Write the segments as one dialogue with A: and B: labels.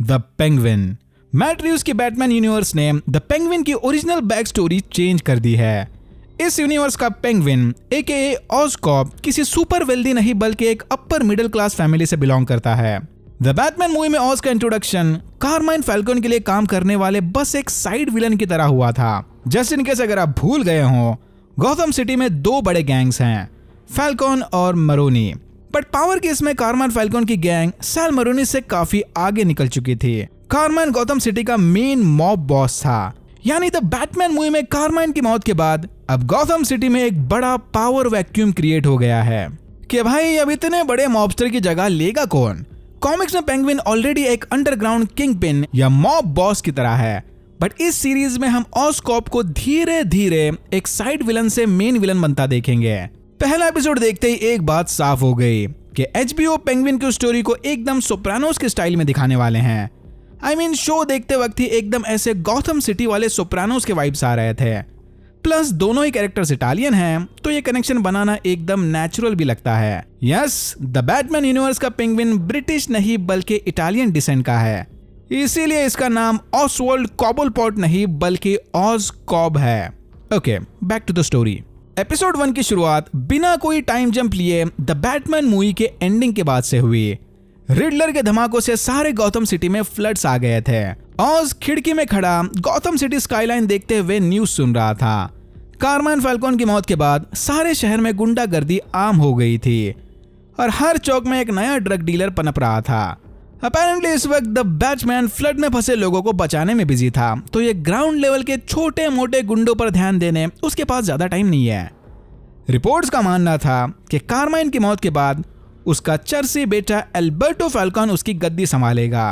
A: the penguin Matt Reeves के Batman universe ने the Penguin की ओरिजिनल बैक स्टोरी चेंज कर दी है इस यूनिवर्स का पेंगविन ए ऑस्कॉप किसी सुपर वेल्दी नहीं बल्कि एक अपर मिडिल क्लास फैमिली से बिलोंग करता है द बैटमैन मूवी में ऑस का इंट्रोडक्शन कारमाइन फैल्कन के लिए काम करने वाले बस एक साइड विलन की तरह हुआ था जस्ट इन केस अगर आप भूल गए हो गौतम सिटी में दो बड़े गैंग्स हैं फैल्कॉन और मरोनी बट पावर केस में कार्मन फाल्कन की गैंग सैल मरूनी से काफी आगे निकल चुकी थी कार्मन गौतम सिटी का मेन मॉब बॉस था यानी द बैटमैन मूवी में कार्मन की मौत के बाद अब गौतम सिटी में एक बड़ा पावर वैक्यूम क्रिएट हो गया है कि भाई अब इतने बड़े मॉबस्टर की जगह लेगा कौन कॉमिक्स में पेंगुइन ऑलरेडी एक अंडरग्राउंड किंग पिन या मॉब बॉस की तरह है बट इस सीरीज में हम ऑस्कॉप को धीरे धीरे एक साइड विलन से मेन विलन बनता देखेंगे पहला एपिसोड देखते ही एक बात साफ हो गई कि एच बी पेंगविन की स्टोरी को एकदम सोप्रानोस के स्टाइल में दिखाने वाले हैं I I mean mean, show देखते वक्त ही एकदम ऐसे गौतम सिटी वाले सोप्रानोस के वाइब्स आ रहे थे प्लस दोनों ही कैरेक्टर्स इटालियन हैं तो ये कनेक्शन बनाना एकदम नेचुरल भी लगता है यस द बैटमैन यूनिवर्स का पेंगविन ब्रिटिश नहीं बल्कि इटालियन डिसेंट का है इसीलिए इसका नाम ऑस वर्ल्ड कॉबल पॉट नहीं बल्कि ऑज कॉब है okay back to the story episode one की शुरुआत बिना कोई टाइम जंप लिए द बैटमैन मूवी के एंडिंग के बाद से हुई रिडलर के धमाकों से सारे गौतम सिटी में फ्लड्स आ गए थे ऑज खिड़की में खड़ा गौतम सिटी स्काईलाइन देखते हुए न्यूज सुन रहा था कारमैन फाल्कोन की मौत के बाद सारे शहर में गुंडागर्दी आम हो गई थी और हर चौक में एक नया ड्रग डीलर पनप रहा था अपेरेंटली इस वक्त द बैचमैन फ्लड में फंसे लोगों को बचाने में बिजी था तो ये ग्राउंड लेवल के छोटे मोटे गुंडों पर ध्यान देने उसके पास ज्यादा टाइम नहीं है रिपोर्ट्स का मानना था कि कार्माइन की मौत के बाद उसका चर्सी बेटा एल्बर्टो फैल्कॉन उसकी गद्दी संभालेगा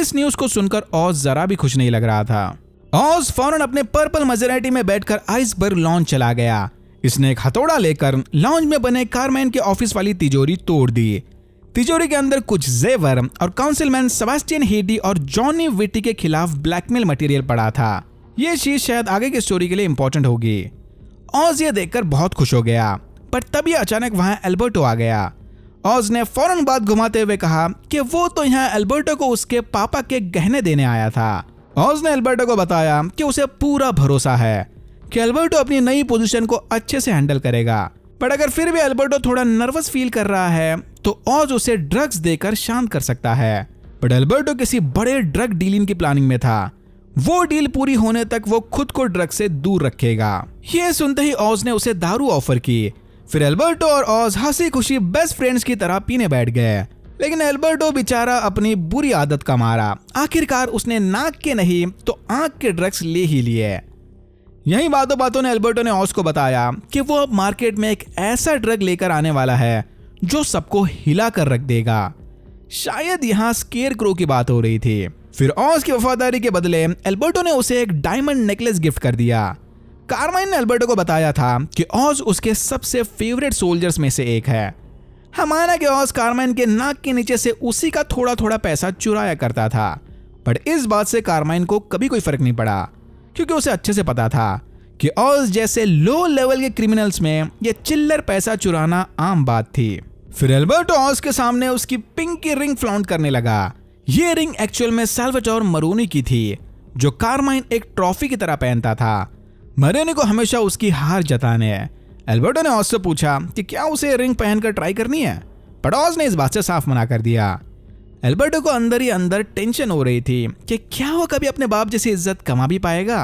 A: इस न्यूज को सुनकर ऑज जरा भी खुश नहीं लग रहा था ऑज फौरन अपने पर्पल मजराटी में बैठकर आइसबर्ग लॉन्च चला गया इसने एक हथौड़ा लेकर लॉन्च में बने कारमैन के ऑफिस वाली तिजोरी तोड़ दी तिजोरी के अंदर कुछ जेवर और काउंसिलमैन सबास्टियन हेडी और जॉनी विटी के खिलाफ ब्लैकमेल मटेरियल पड़ा था ये चीज शायद आगे की स्टोरी के लिए इंपॉर्टेंट होगी ऑज ये देखकर बहुत खुश हो गया पर तभी अचानक वहां एल्बर्टो आ गया ऑज ने फौरन बात घुमाते हुए कहा कि वो तो यहाँ एल्बर्टो को उसके पापा के गहने देने आया था ऑज ने एल्बर्टो को बताया कि उसे पूरा भरोसा है कि एल्बर्टो अपनी नई पोजीशन को अच्छे से हैंडल करेगा बट अगर फिर भी अल्बर्टो थोड़ा नर्वस फील कर रहा है तो ऑज उसे ड्रग्स देकर शांत कर सकता है बट अल्बर्टो किसी बड़े ड्रग डीलिंग की प्लानिंग में था वो डील पूरी होने तक वो खुद को ड्रग से दूर रखेगा ये सुनते ही ऑज ने उसे दारू ऑफर की फिर एल्बर्टो और ऑज हंसी खुशी बेस्ट फ्रेंड्स की तरह पीने बैठ गए लेकिन एल्बर्टो बेचारा अपनी बुरी आदत का मारा आखिरकार उसने नाक के नहीं तो आंख के ड्रग्स ले ही लिए यही बातों बातों ने एल्बर्टो ने ऑस को बताया कि वो अब मार्केट में एक ऐसा ड्रग लेकर आने वाला है जो सबको हिला कर रख देगा शायद यहाँ स्केयर क्रो की बात हो रही थी फिर ऑस की वफादारी के बदले एल्बर्टो ने उसे एक डायमंड नेकलेस गिफ्ट कर दिया कार्माइन ने एल्बर्टो को बताया था कि ऑस उसके सबसे फेवरेट सोल्जर्स में से एक है हमारा कि ऑस कार्माइन के नाक के नीचे से उसी का थोड़ा थोड़ा पैसा चुराया करता था बट इस बात से कार्माइन को कभी कोई फर्क नहीं पड़ा क्योंकि उसे अच्छे से पता था कि और जैसे लो लेवल के क्रिमिनल्स में यह चिल्लर पैसा चुराना आम बात थी फिर एल्बर्ट ऑस के सामने उसकी पिंक की रिंग फ्लाउंट करने लगा ये रिंग एक्चुअल में सेल्वेटोर मरोनी की थी जो कारमाइन एक ट्रॉफी की तरह पहनता था मरोनी को हमेशा उसकी हार जताने एल्बर्टो ने ऑस से पूछा कि क्या उसे रिंग पहनकर ट्राई करनी है पड़ोस ने इस बात से साफ मना कर दिया एल्बर्टो को अंदर ही अंदर टेंशन हो रही थी कि क्या वो कभी अपने बाप जैसी इज्जत कमा भी पाएगा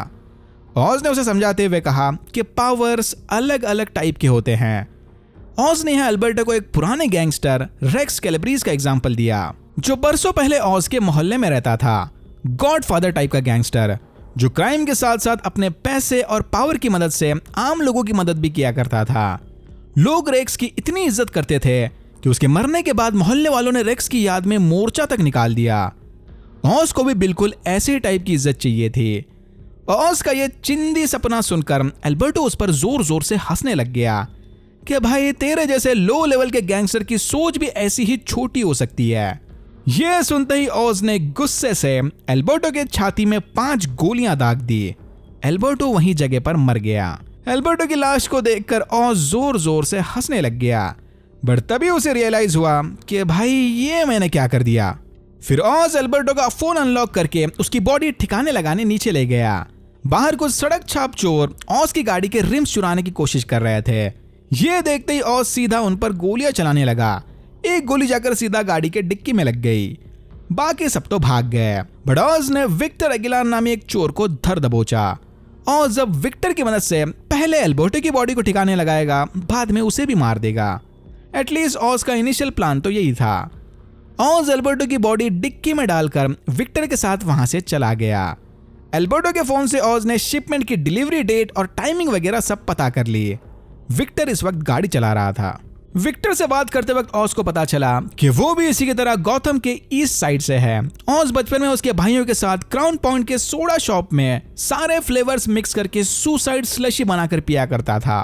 A: ऑज ने उसे समझाते हुए कहा कि पावर्स अलग अलग टाइप के होते हैं ऑज ने यहाँ को एक पुराने गैंगस्टर रेक्स कैलेब्रीज का एग्जाम्पल दिया जो बरसों पहले ऑज के मोहल्ले में रहता था गॉडफादर टाइप का गैंगस्टर जो क्राइम के साथ साथ अपने पैसे और पावर की मदद से आम लोगों की मदद भी किया करता था लोग रेक्स की इतनी इज्जत करते थे कि उसके मरने के बाद मोहल्ले वालों ने रेक्स की याद में मोर्चा तक निकाल दिया ओस को भी बिल्कुल ऐसे टाइप की इज्जत चाहिए थी ओस का यह चिंदी सपना सुनकर एल्बर्टो उस पर जोर जोर से हंसने लग गया कि भाई तेरे जैसे लो लेवल के गैंगस्टर की सोच भी ऐसी ही छोटी हो सकती है यह सुनते ही ओस ने गुस्से से एल्बर्टो के छाती में पांच गोलियां दाग दी एल्बर्टो वहीं जगह पर मर गया एल्बर्टो की लाश को देखकर ओस जोर जोर से हंसने लग गया बट तभी उसे रियलाइज हुआ कि भाई ये मैंने क्या कर दिया फिर ऑज अल्बर्टो का फोन अनलॉक करके उसकी बॉडी ठिकाने लगाने नीचे ले गया बाहर कुछ सड़क छाप चोर ऑस की गाड़ी के रिम्स चुराने की कोशिश कर रहे थे ये देखते ही ऑस सीधा उन पर गोलियां चलाने लगा एक गोली जाकर सीधा गाड़ी के डिक्की में लग गई बाकी सब तो भाग गए बट ओज ने विक्टर अगिलान नामी एक चोर को धर दबोचा और जब विक्टर की मदद से पहले एल्बोटो की बॉडी को ठिकाने लगाएगा बाद में उसे भी मार देगा एटलीस्ट ऑस का इनिशियल प्लान तो यही था ऑस एल्बर्टो की बॉडी डिक्की में डालकर विक्टर के साथ वहां से चला गया एल्बर्टो के फोन से ऑज ने शिपमेंट की डिलीवरी डेट और टाइमिंग वगैरह सब पता कर ली विक्टर इस वक्त गाड़ी चला रहा था विक्टर से बात करते वक्त ऑस को पता चला कि वो भी इसी की तरह गौतम के ईस्ट साइड से है ऑस बचपन में उसके भाइयों के साथ क्राउन पॉइंट के सोडा शॉप में सारे फ्लेवर्स मिक्स करके सुसाइड स्लशी बनाकर पिया करता था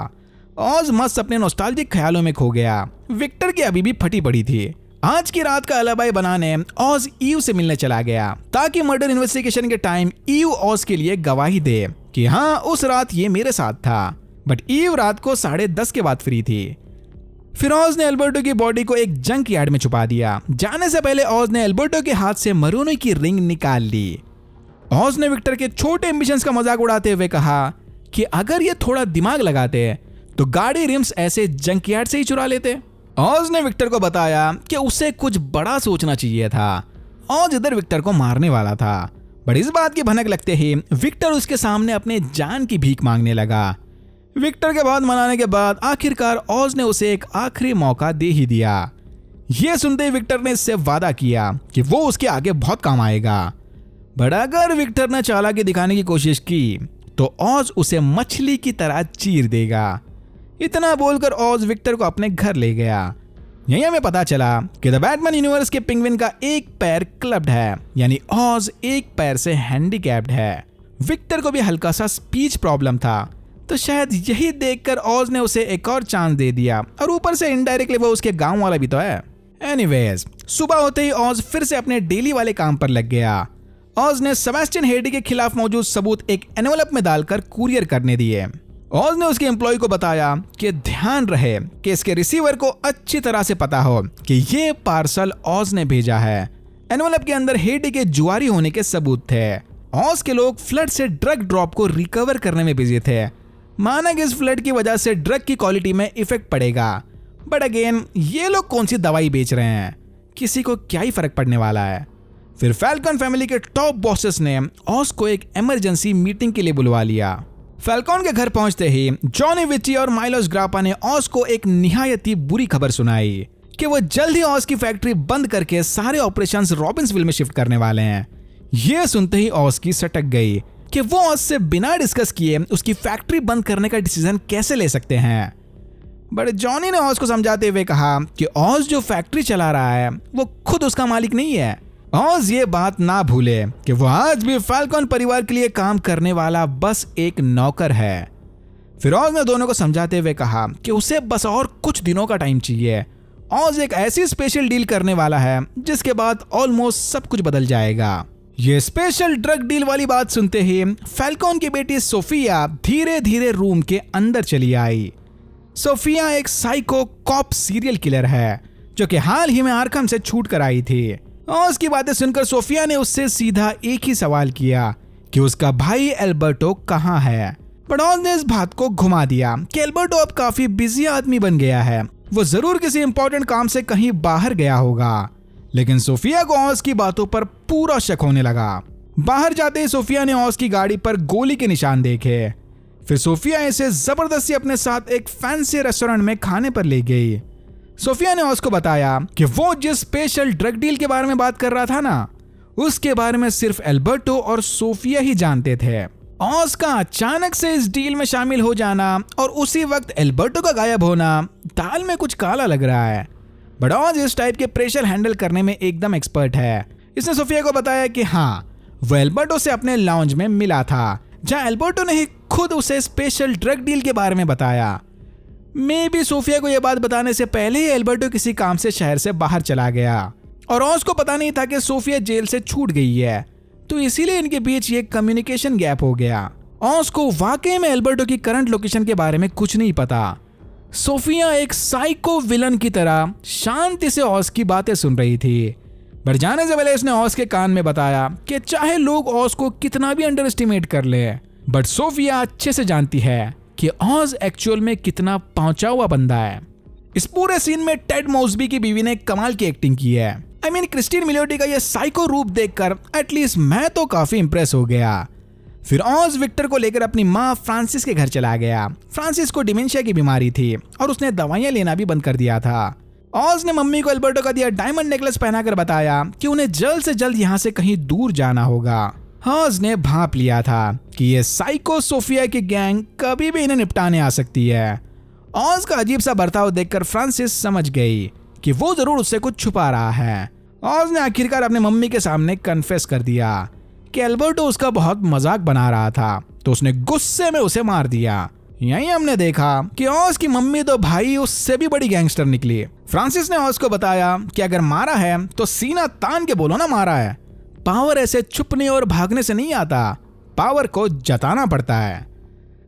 A: ऑज मस्त अपने नोस्टाल्जिक ख्यालों में खो गया विक्टर की अभी भी फटी पड़ी थी आज की रात का अलाबाई बनाने ऑज ईव से मिलने चला गया ताकि मर्डर इन्वेस्टिगेशन के टाइम ईव ऑज के लिए गवाही दे कि हाँ उस रात ये मेरे साथ था बट ईव रात को साढ़े दस के बाद फ्री थी फिरोज ने एल्बर्टो की बॉडी को एक जंक यार्ड में छुपा दिया जाने से पहले ऑज ने एल्बर्टो के हाथ से मरूनी की रिंग निकाल ली ऑज ने विक्टर के छोटे एम्बिशंस का मजाक उड़ाते हुए कहा कि अगर ये थोड़ा दिमाग लगाते तो गाड़ी रिम्स ऐसे जंकयार्ड से ही चुरा लेते ऑज ने विक्टर को बताया कि उसे कुछ बड़ा सोचना चाहिए था ऑज इधर विक्टर को मारने वाला था बट इस बात की भनक लगते ही विक्टर उसके सामने अपने जान की भीख मांगने लगा विक्टर के बाद मनाने के बाद आखिरकार ऑज ने उसे एक आखिरी मौका दे ही दिया ये सुनते ही विक्टर ने इससे वादा किया कि वो उसके आगे बहुत काम आएगा बट अगर विक्टर ने चालाकी दिखाने की कोशिश की तो ऑज उसे मछली की तरह चीर देगा इतना बोलकर ऑज विक्टर को अपने घर ले गया यही हमें पता चला कि द बैटमैन यूनिवर्स के पिंगविन का एक पैर क्लब्ड है यानी ऑज एक पैर से हैंडीकैप्ड है विक्टर को भी हल्का सा स्पीच प्रॉब्लम था तो शायद यही देखकर ऑज ने उसे एक और चांस दे दिया और ऊपर से इनडायरेक्टली वो उसके गांव वाला भी तो है एनीवेज सुबह होते ही ऑज फिर से अपने डेली वाले काम पर लग गया ऑज ने सेबेस्टियन हेडी के खिलाफ मौजूद सबूत एक एनवलप में डालकर कुरियर करने दिए ऑज ने उसके एम्प्लॉय को बताया कि ध्यान रहे कि इसके रिसीवर को अच्छी तरह से पता हो कि ये पार्सल ऑज ने भेजा है एनवलप के अंदर हेडी के जुआरी होने के सबूत थे ऑज के लोग फ्लड से ड्रग ड्रॉप को रिकवर करने में बिजी थे माना कि इस फ्लड की वजह से ड्रग की क्वालिटी में इफेक्ट पड़ेगा बट अगेन ये लोग कौन सी दवाई बेच रहे हैं किसी को क्या ही फर्क पड़ने वाला है फिर फैल्कन फैमिली के टॉप बॉसेस ने ऑस को एक इमरजेंसी मीटिंग के लिए बुलवा लिया फैल्कॉन के घर पहुंचते ही जॉनी विची और माइलोस ग्रापा ने ऑस को एक निहायत ही बुरी खबर सुनाई कि वो जल्द ही ऑस की फैक्ट्री बंद करके सारे ऑपरेशंस रॉबिन्सविल में शिफ्ट करने वाले हैं ये सुनते ही ऑस की सटक गई कि वो ऑस से बिना डिस्कस किए उसकी फैक्ट्री बंद करने का डिसीजन कैसे ले सकते हैं बट जॉनी ने ऑस को समझाते हुए कहा कि ऑस जो फैक्ट्री चला रहा है वो खुद उसका मालिक नहीं है ऑज ये बात ना भूले कि वो आज भी फाल्कॉन परिवार के लिए काम करने वाला बस एक नौकर है फिरोज ने दोनों को समझाते हुए कहा कि उसे बस और कुछ दिनों का टाइम चाहिए ऑज एक ऐसी स्पेशल डील करने वाला है जिसके बाद ऑलमोस्ट सब कुछ बदल जाएगा ये स्पेशल ड्रग डील वाली बात सुनते ही फैल्कॉन की बेटी सोफिया धीरे धीरे रूम के अंदर चली आई सोफिया एक साइको कॉप सीरियल किलर है जो कि हाल ही में आरकम से छूट कर आई थी और उसकी बातें सुनकर सोफिया ने उससे सीधा एक ही सवाल किया कि उसका भाई एल्बर्टो कहाँ है पड़ोस ने इस बात को घुमा दिया कि एल्बर्टो अब काफी बिजी आदमी बन गया है वो जरूर किसी इंपॉर्टेंट काम से कहीं बाहर गया होगा लेकिन सोफिया को ऑस की बातों पर पूरा शक होने लगा बाहर जाते ही सोफिया ने ऑस की गाड़ी पर गोली के निशान देखे फिर सोफिया इसे जबरदस्ती अपने साथ एक फैंसी रेस्टोरेंट में खाने पर ले गई सोफिया ने उसको बताया कि वो जिस स्पेशल ड्रग डील के बारे में बात कर रहा था ना उसके बारे में सिर्फ एल्बर्टो और सोफिया ही जानते थे ऑस का अचानक से इस डील में शामिल हो जाना और उसी वक्त एल्बर्टो का गायब होना दाल में कुछ काला लग रहा है बट ऑज इस टाइप के प्रेशर हैंडल करने में एकदम एक्सपर्ट है इसने सोफिया को बताया कि हाँ वो एल्बर्टो से अपने लॉन्ज में मिला था जहाँ एल्बर्टो ने ही खुद उसे स्पेशल ड्रग डील के बारे में बताया मे भी सोफिया को यह बात बताने से पहले ही एल्बर्टो किसी काम से शहर से बाहर चला गया और रॉस को पता नहीं था कि सोफिया जेल से छूट गई है तो इसीलिए इनके बीच ये कम्युनिकेशन गैप हो गया ऑस को वाकई में एल्बर्टो की करंट लोकेशन के बारे में कुछ नहीं पता सोफिया एक साइको विलन की तरह शांति से ऑस की बातें सुन रही थी बट जाने से पहले इसने ऑस के कान में बताया कि चाहे लोग ऑस को कितना भी अंडर एस्टिमेट कर ले बट सोफिया अच्छे से जानती है कि ऑज एक्चुअल में कितना पहुंचा हुआ बंदा है इस पूरे सीन में टेड मोसबी की बीवी ने कमाल की एक्टिंग की है आई मीन क्रिस्टीन मिलोटी का यह साइको रूप देखकर एटलीस्ट मैं तो काफी इंप्रेस हो गया फिर ऑज विक्टर को लेकर अपनी माँ फ्रांसिस के घर चला गया फ्रांसिस को डिमेंशिया की बीमारी थी और उसने दवाइयां लेना भी बंद कर दिया था ऑज ने मम्मी को अल्बर्टो का दिया डायमंड नेकलेस पहनाकर बताया कि उन्हें जल्द से जल्द यहाँ से कहीं दूर जाना होगा हर्ज ने भाप लिया था कि ये साइको सोफिया की गैंग कभी भी इन्हें निपटाने आ सकती है ऑज का अजीब सा बर्ताव देखकर फ्रांसिस समझ गई कि वो जरूर उससे कुछ छुपा रहा है ऑज ने आखिरकार अपने मम्मी के सामने कन्फेस कर दिया कि एल्बर्टो उसका बहुत मजाक बना रहा था तो उसने गुस्से में उसे मार दिया यही हमने देखा कि ओस की मम्मी तो भाई उससे भी बड़ी गैंगस्टर निकली फ्रांसिस ने ऑस को बताया कि अगर मारा है तो सीना तान के बोलो ना मारा है पावर ऐसे छुपने और भागने से नहीं आता पावर को जताना पड़ता है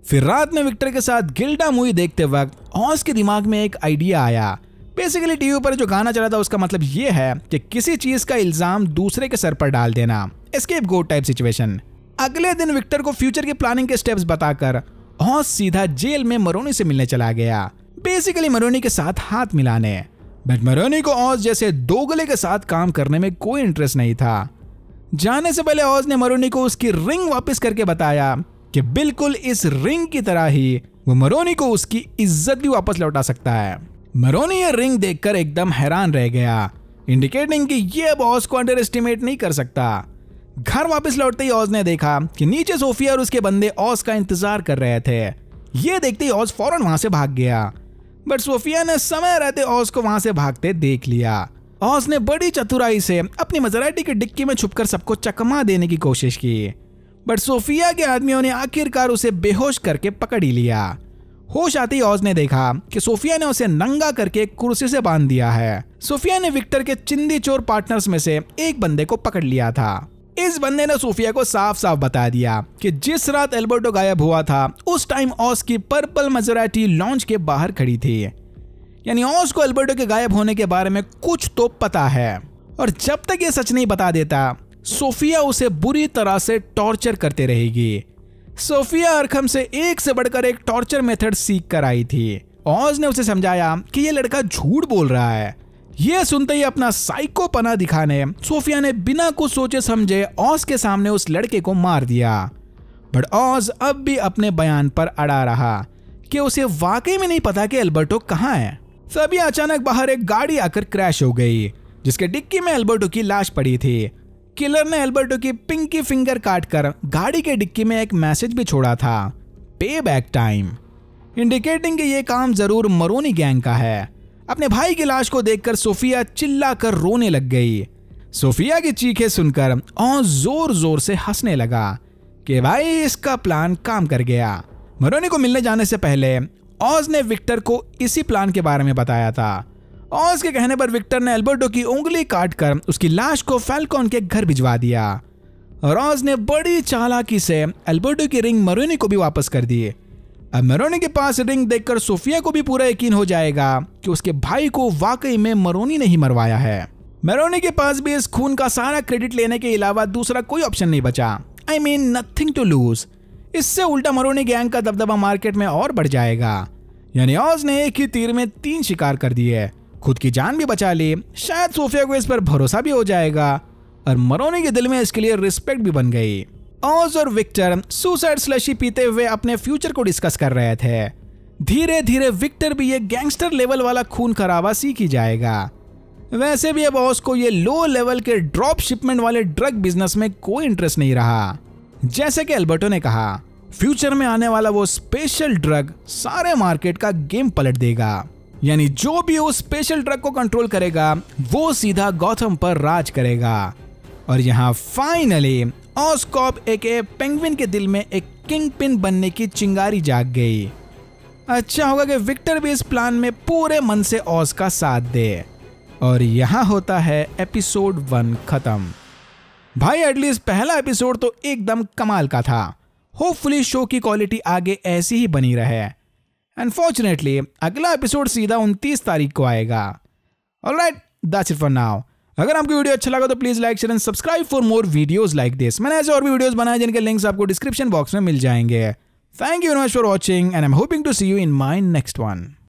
A: फिर रात में विक्टर के साथ गिल्डा मूवी देखते वक्त ऑस के दिमाग में एक आइडिया आया बेसिकली टीवी पर जो गाना चला था उसका मतलब ये है कि किसी चीज का इल्जाम दूसरे के सर पर डाल देना एस्केप गोट टाइप सिचुएशन अगले दिन विक्टर को फ्यूचर की प्लानिंग के स्टेप्स बताकर हॉस सीधा जेल में मरोनी से मिलने चला गया बेसिकली मरोनी के साथ हाथ मिलाने बट मरोनी को ऑस जैसे दोगले के साथ काम करने में कोई इंटरेस्ट नहीं था जाने से पहले ओज ने मरोनी को उसकी रिंग वापस करके बताया कि बिल्कुल इस रिंग की तरह ही वो मरोनी को उसकी इज्जत भी वापस लौटा सकता है मरोनी ये रिंग देखकर एकदम हैरान रह गया इंडिकेटिंग कि ये बॉस को अंडर एस्टिमेट नहीं कर सकता घर वापस लौटते ही ओज ने देखा कि नीचे सोफिया और उसके बंदे ओज का इंतजार कर रहे थे ये देखते ही ओज फौरन वहां से भाग गया बट सोफिया ने समय रहते ओज को वहां से भागते देख लिया ऑज ने बड़ी चतुराई से अपनी मजराटी की डिक्की में छुपकर सबको चकमा देने की कोशिश की बट सोफिया के आदमियों ने आखिरकार उसे बेहोश करके पकड़ ही लिया होश आती ऑज ने देखा कि सोफिया ने उसे नंगा करके कुर्सी से बांध दिया है सोफिया ने विक्टर के चिंदी चोर पार्टनर्स में से एक बंदे को पकड़ लिया था इस बंदे ने सोफिया को साफ साफ बता दिया कि जिस रात एल्बर्टो गायब हुआ था उस टाइम ऑस की पर्पल मजराटी लॉन्च के बाहर खड़ी थी यानी ऑस को अल्बर्टो के गायब होने के बारे में कुछ तो पता है और जब तक ये सच नहीं बता देता सोफिया उसे बुरी तरह से टॉर्चर करते रहेगी सोफिया अरखम से एक से बढ़कर एक टॉर्चर मेथड सीख कर आई थी ऑज ने उसे समझाया कि यह लड़का झूठ बोल रहा है यह सुनते ही अपना साइको पना दिखाने सोफिया ने बिना कुछ सोचे समझे ऑस के सामने उस लड़के को मार दिया बट ऑज अब भी अपने बयान पर अड़ा रहा कि उसे वाकई में नहीं पता कि अल्बर्टो कहाँ है सभी तो अचानक बाहर एक गाड़ी आकर क्रैश हो गई जिसके डिक्की में एल्बर्टो की लाश पड़ी थी किलर ने एल्बर्टो की पिंकी फिंगर काट कर गाड़ी के डिक्की में एक मैसेज भी छोड़ा था पे बैक टाइम इंडिकेटिंग कि ये काम जरूर मरोनी गैंग का है अपने भाई की लाश को देखकर सोफिया चिल्लाकर रोने लग गई सोफिया की चीखें सुनकर और जोर जोर से हंसने लगा कि भाई इसका प्लान काम कर गया मरोनी को मिलने जाने से पहले ऑज ने विक्टर को इसी प्लान के बारे में बताया था ऑज के कहने पर विक्टर ने एल्बर्टो की उंगली काटकर उसकी लाश को फैलकॉन के घर भिजवा दिया और ऑज ने बड़ी चालाकी से एल्बर्टो की रिंग मरोनी को भी वापस कर दी अब मरोनी के पास रिंग देखकर सोफिया को भी पूरा यकीन हो जाएगा कि उसके भाई को वाकई में मरोनी ने ही मरवाया है मेरोनी के पास भी इस खून का सारा क्रेडिट लेने के अलावा दूसरा कोई ऑप्शन नहीं बचा I mean nothing to lose इससे उल्टा मरोनी गैंग का दबदबा मार्केट में और बढ़ जाएगा यानी ओज ने एक ही तीर में तीन शिकार कर दिए खुद की जान भी बचा ली शायद सोफिया को इस पर भरोसा भी हो जाएगा और मरोनी के दिल में इसके लिए रिस्पेक्ट भी बन गई ओज और विक्टर सुसाइड स्लशी पीते हुए अपने फ्यूचर को डिस्कस कर रहे थे धीरे धीरे विक्टर भी ये गैंगस्टर लेवल वाला खून खराबा सीख ही जाएगा वैसे भी अब ओज को ये लो लेवल के ड्रॉप शिपमेंट वाले ड्रग बिजनेस में कोई इंटरेस्ट नहीं रहा जैसे कि अल्बर्टो ने कहा फ्यूचर में आने वाला वो स्पेशल ड्रग सारे मार्केट का गेम पलट देगा यानी जो भी उस स्पेशल ड्रग को कंट्रोल करेगा वो सीधा गौतम पर राज करेगा और यहाँ फाइनली ऑस्कॉप एक पेंगविन के दिल में एक किंग पिन बनने की चिंगारी जाग गई अच्छा होगा कि विक्टर भी इस प्लान में पूरे मन से ऑस का साथ दे और यहाँ होता है एपिसोड वन खत्म भाई एटलीस्ट पहला एपिसोड तो एकदम कमाल का था होपफुली शो की क्वालिटी आगे ऐसी ही बनी रहे अनफॉर्चुनेटली अगला एपिसोड सीधा उनतीस तारीख को आएगा और right that's it for now अगर आपको वीडियो अच्छा लगा तो please like share and subscribe for more videos like this मैंने ऐसे और भी वीडियोज बनाए जिनके लिंक्स आपको डिस्क्रिप्शन बॉक्स में मिल जाएंगे thank you very much for watching and I am hoping to see you in my next one